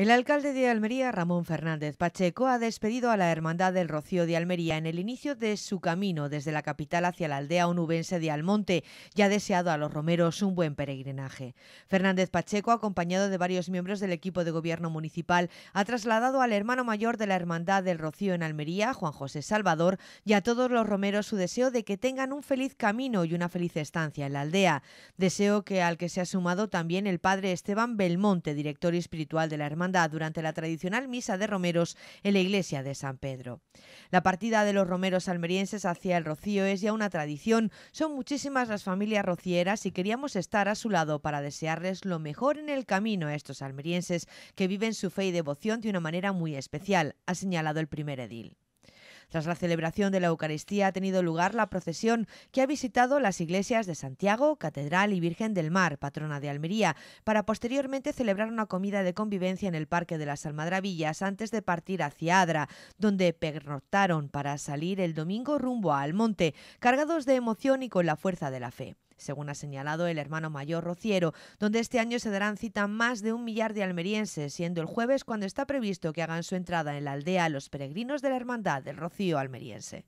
El alcalde de Almería, Ramón Fernández Pacheco, ha despedido a la Hermandad del Rocío de Almería en el inicio de su camino desde la capital hacia la aldea onubense de Almonte y ha deseado a los romeros un buen peregrinaje. Fernández Pacheco, acompañado de varios miembros del equipo de gobierno municipal, ha trasladado al hermano mayor de la Hermandad del Rocío en Almería, Juan José Salvador, y a todos los romeros su deseo de que tengan un feliz camino y una feliz estancia en la aldea. Deseo que al que se ha sumado también el padre Esteban Belmonte, director espiritual de la Hermandad durante la tradicional misa de romeros en la iglesia de San Pedro. La partida de los romeros almerienses hacia el rocío es ya una tradición. Son muchísimas las familias rocieras y queríamos estar a su lado para desearles lo mejor en el camino a estos almerienses que viven su fe y devoción de una manera muy especial, ha señalado el primer edil. Tras la celebración de la Eucaristía ha tenido lugar la procesión que ha visitado las iglesias de Santiago, Catedral y Virgen del Mar, patrona de Almería, para posteriormente celebrar una comida de convivencia en el Parque de las Almadrabillas antes de partir hacia Adra, donde pernoctaron para salir el domingo rumbo a Almonte, cargados de emoción y con la fuerza de la fe según ha señalado el hermano mayor Rociero, donde este año se darán cita más de un millar de almerienses, siendo el jueves cuando está previsto que hagan su entrada en la aldea los peregrinos de la Hermandad del Rocío Almeriense.